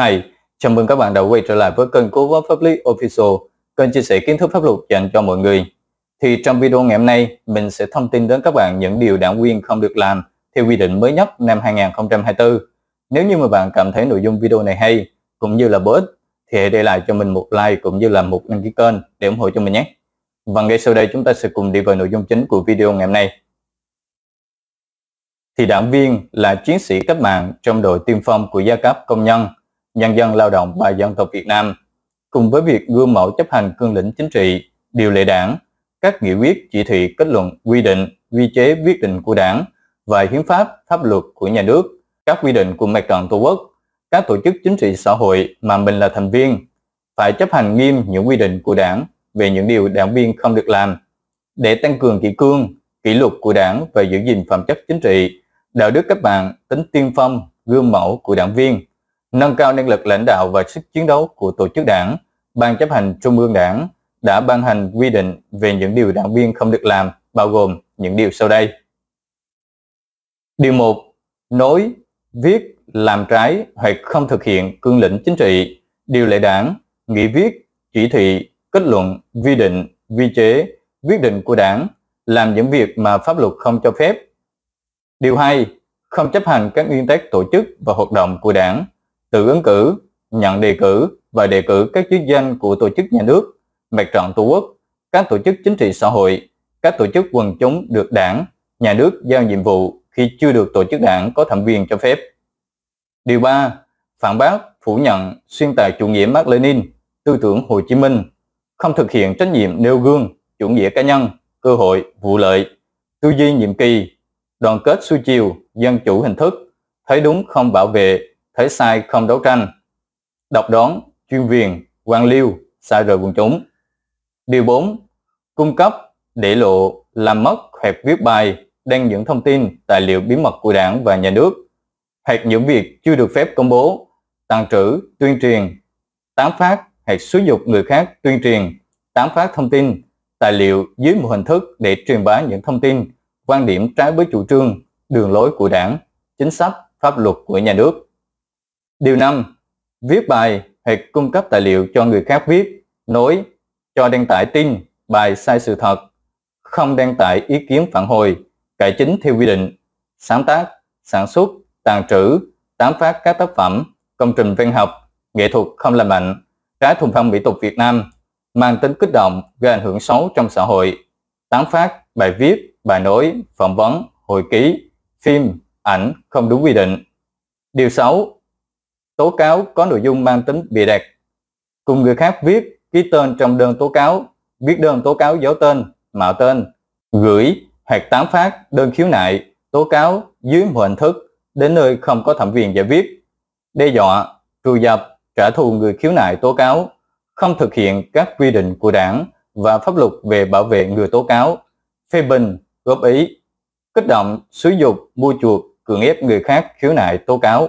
Hi, chào mừng các bạn đã quay trở lại với kênh Cố vấn Pháp lý Official, kênh chia sẻ kiến thức pháp luật dành cho mọi người. Thì trong video ngày hôm nay, mình sẽ thông tin đến các bạn những điều đảng viên không được làm theo quy định mới nhất năm 2024. Nếu như mà bạn cảm thấy nội dung video này hay, cũng như là bổ ích, thì hãy để lại cho mình một like cũng như là một đăng ký kênh để ủng hộ cho mình nhé. Và ngay sau đây chúng ta sẽ cùng đi vào nội dung chính của video ngày hôm nay. Thì đảng viên là chiến sĩ cách mạng trong đội tiên phong của giai cấp công nhân nhân dân lao động và dân tộc Việt Nam, cùng với việc gương mẫu chấp hành cương lĩnh chính trị, điều lệ đảng, các nghị quyết, chỉ thị, kết luận, quy định, quy chế quyết định của đảng và hiến pháp, pháp luật của nhà nước, các quy định của mặt trận tổ quốc, các tổ chức chính trị xã hội mà mình là thành viên, phải chấp hành nghiêm những quy định của đảng về những điều đảng viên không được làm, để tăng cường kỷ cương, kỷ luật của đảng và giữ gìn phẩm chất chính trị, đạo đức các bạn tính tiên phong, gương mẫu của đảng viên nâng cao năng lực lãnh đạo và sức chiến đấu của tổ chức đảng, Ban chấp hành Trung ương Đảng đã ban hành quy định về những điều đảng viên không được làm, bao gồm những điều sau đây. Điều 1. Nói, viết, làm trái hoặc không thực hiện cương lĩnh chính trị, điều lệ đảng, nghị viết, chỉ thị, kết luận, quy định, vi chế, quyết định của đảng, làm những việc mà pháp luật không cho phép. Điều 2. Không chấp hành các nguyên tắc tổ chức và hoạt động của đảng, tự ứng cử, nhận đề cử và đề cử các chức danh của tổ chức nhà nước, mặt trận tổ quốc, các tổ chức chính trị xã hội, các tổ chức quần chúng được đảng, nhà nước giao nhiệm vụ khi chưa được tổ chức đảng có thẩm quyền cho phép. Điều 3. Phản bác, phủ nhận, xuyên tạc chủ nghĩa Mark Lenin, tư tưởng Hồ Chí Minh, không thực hiện trách nhiệm nêu gương, chủ nghĩa cá nhân, cơ hội, vụ lợi, tư duy nhiệm kỳ, đoàn kết suy chiều, dân chủ hình thức, thấy đúng không bảo vệ, thấy sai không đấu tranh, độc đoán, chuyên viền, quan liêu, xa rời quần chúng. Điều 4. Cung cấp, để lộ, làm mất hoặc viết bài, đăng những thông tin, tài liệu bí mật của đảng và nhà nước, hoặc những việc chưa được phép công bố, tàng trữ, tuyên truyền, tán phát hoặc xúi dục người khác tuyên truyền, tán phát thông tin, tài liệu dưới một hình thức để truyền bá những thông tin, quan điểm trái với chủ trương, đường lối của đảng, chính sách, pháp luật của nhà nước. Điều 5. Viết bài hoặc cung cấp tài liệu cho người khác viết, nói, cho đăng tải tin, bài sai sự thật, không đăng tải ý kiến phản hồi, cải chính theo quy định, sáng tác, sản xuất, tàn trữ, tán phát các tác phẩm, công trình văn học, nghệ thuật không lành mạnh, trái thuần phong mỹ tục Việt Nam, mang tính kích động gây ảnh hưởng xấu trong xã hội, tán phát, bài viết, bài nói, phỏng vấn, hồi ký, phim, ảnh không đúng quy định. Điều 6 tố cáo có nội dung mang tính bịa đặt, cùng người khác viết, ký tên trong đơn tố cáo, viết đơn tố cáo giấu tên, mạo tên, gửi hoặc tán phát đơn khiếu nại, tố cáo dưới một hình thức đến nơi không có thẩm quyền giải quyết, đe dọa, trù dập, trả thù người khiếu nại tố cáo, không thực hiện các quy định của đảng và pháp luật về bảo vệ người tố cáo, phê bình, góp ý, kích động, xúi dục, mua chuộc, cưỡng ép người khác khiếu nại tố cáo.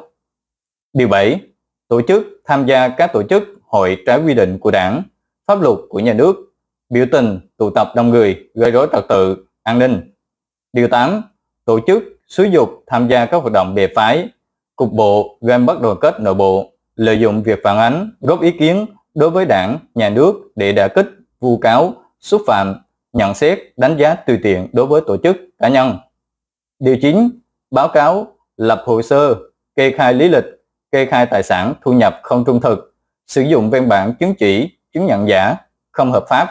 Điều 7. Tổ chức tham gia các tổ chức hội trái quy định của đảng, pháp luật của nhà nước, biểu tình, tụ tập đông người, gây rối trật tự, an ninh. Điều 8. Tổ chức, xúi dục tham gia các hoạt động bè phái, cục bộ gây bất đoàn kết nội bộ, lợi dụng việc phản ánh, góp ý kiến đối với đảng, nhà nước để đả kích, vu cáo, xúc phạm, nhận xét, đánh giá tùy tiện đối với tổ chức cá nhân. Điều 9. Báo cáo, lập hồ sơ, kê khai lý lịch kê khai tài sản thu nhập không trung thực, sử dụng văn bản chứng chỉ, chứng nhận giả, không hợp pháp,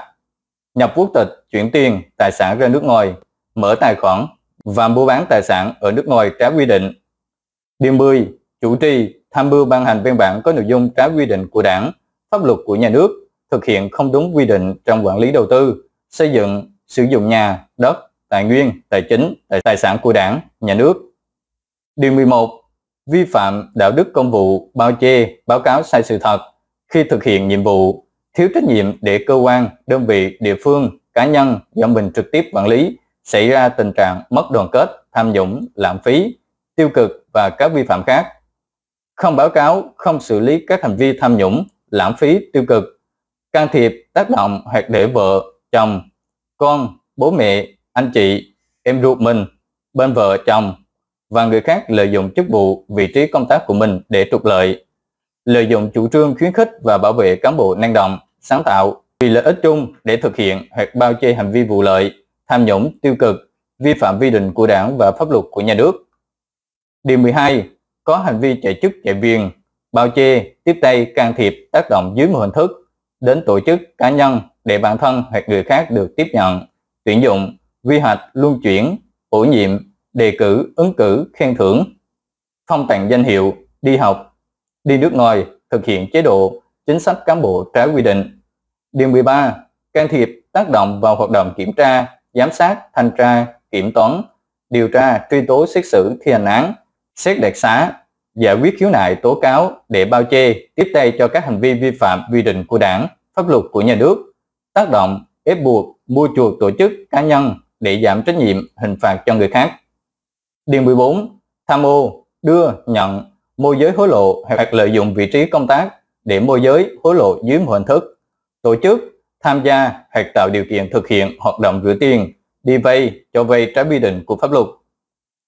nhập quốc tịch, chuyển tiền, tài sản ra nước ngoài, mở tài khoản và mua bán tài sản ở nước ngoài trái quy định. Điều 10. Chủ trì, tham mưu ban hành văn bản có nội dung trái quy định của đảng, pháp luật của nhà nước, thực hiện không đúng quy định trong quản lý đầu tư, xây dựng, sử dụng nhà, đất, tài nguyên, tài chính, tài, sản của đảng, nhà nước. Điều 11 vi phạm đạo đức công vụ, bao che, báo cáo sai sự thật khi thực hiện nhiệm vụ, thiếu trách nhiệm để cơ quan, đơn vị, địa phương, cá nhân do mình trực tiếp quản lý, xảy ra tình trạng mất đoàn kết, tham nhũng, lãng phí, tiêu cực và các vi phạm khác. Không báo cáo, không xử lý các hành vi tham nhũng, lãng phí, tiêu cực, can thiệp, tác động hoặc để vợ, chồng, con, bố mẹ, anh chị, em ruột mình, bên vợ chồng và người khác lợi dụng chức vụ, vị trí công tác của mình để trục lợi, lợi dụng chủ trương khuyến khích và bảo vệ cán bộ năng động, sáng tạo vì lợi ích chung để thực hiện hoặc bao che hành vi vụ lợi, tham nhũng tiêu cực, vi phạm quy định của đảng và pháp luật của nhà nước. Điều 12. Có hành vi chạy chức chạy viền, bao che, tiếp tay, can thiệp, tác động dưới một hình thức đến tổ chức cá nhân để bản thân hoặc người khác được tiếp nhận, tuyển dụng, quy hoạch, luân chuyển, bổ nhiệm, đề cử, ứng cử, khen thưởng, phong tặng danh hiệu, đi học, đi nước ngoài, thực hiện chế độ, chính sách cán bộ trái quy định. Điều 13. Can thiệp, tác động vào hoạt động kiểm tra, giám sát, thanh tra, kiểm toán, điều tra, truy tố xét xử thi hành án, xét đặc xá, giải quyết khiếu nại tố cáo để bao che, tiếp tay cho các hành vi vi phạm quy định của đảng, pháp luật của nhà nước, tác động, ép buộc, mua chuộc tổ chức cá nhân để giảm trách nhiệm, hình phạt cho người khác. Điều 14. Tham ô, đưa, nhận, môi giới hối lộ hoặc lợi dụng vị trí công tác để môi giới hối lộ dưới một hình thức tổ chức tham gia hoặc tạo điều kiện thực hiện hoạt động rửa tiền, đi vay, cho vay trái quy định của pháp luật.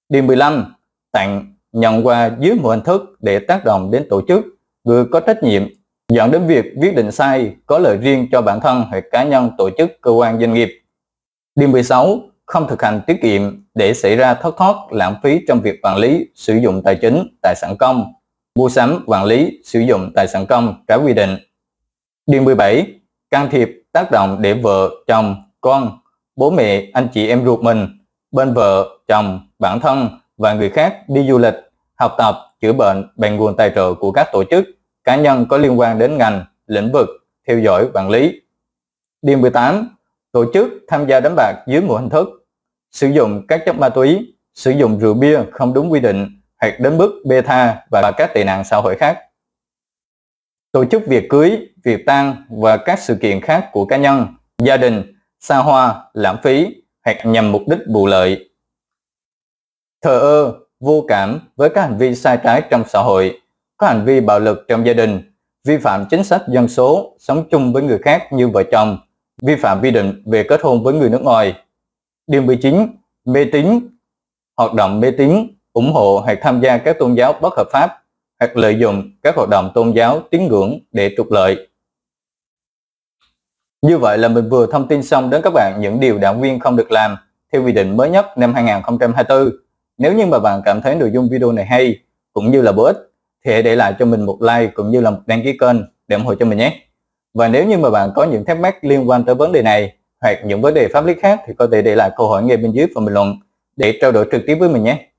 Điều 15. Tặng, nhận quà dưới một hình thức để tác động đến tổ chức, người có trách nhiệm, dẫn đến việc viết định sai có lợi riêng cho bản thân hoặc cá nhân tổ chức cơ quan doanh nghiệp. Điều 16 không thực hành tiết kiệm để xảy ra thất thoát lãng phí trong việc quản lý sử dụng tài chính tài sản công mua sắm quản lý sử dụng tài sản công trái quy định điều 17 can thiệp tác động để vợ chồng con bố mẹ anh chị em ruột mình bên vợ chồng bản thân và người khác đi du lịch học tập chữa bệnh bằng nguồn tài trợ của các tổ chức cá nhân có liên quan đến ngành lĩnh vực theo dõi quản lý điều 18 tổ chức tham gia đánh bạc dưới mọi hình thức sử dụng các chất ma túy, sử dụng rượu bia không đúng quy định hoặc đến mức bê tha và các tệ nạn xã hội khác. Tổ chức việc cưới, việc tang và các sự kiện khác của cá nhân, gia đình, xa hoa, lãng phí hoặc nhằm mục đích bù lợi. Thờ ơ, vô cảm với các hành vi sai trái trong xã hội, có hành vi bạo lực trong gia đình, vi phạm chính sách dân số, sống chung với người khác như vợ chồng, vi phạm quy định về kết hôn với người nước ngoài, Điều 19. Mê tín Hoạt động mê tín ủng hộ hoặc tham gia các tôn giáo bất hợp pháp hoặc lợi dụng các hoạt động tôn giáo tín ngưỡng để trục lợi. Như vậy là mình vừa thông tin xong đến các bạn những điều đảng viên không được làm theo quy định mới nhất năm 2024. Nếu như mà bạn cảm thấy nội dung video này hay cũng như là bổ ích thì hãy để lại cho mình một like cũng như là một đăng ký kênh để ủng hộ cho mình nhé. Và nếu như mà bạn có những thắc mắc liên quan tới vấn đề này hoặc những vấn đề pháp lý khác thì có thể để lại câu hỏi ngay bên dưới phần bình luận để trao đổi trực tiếp với mình nhé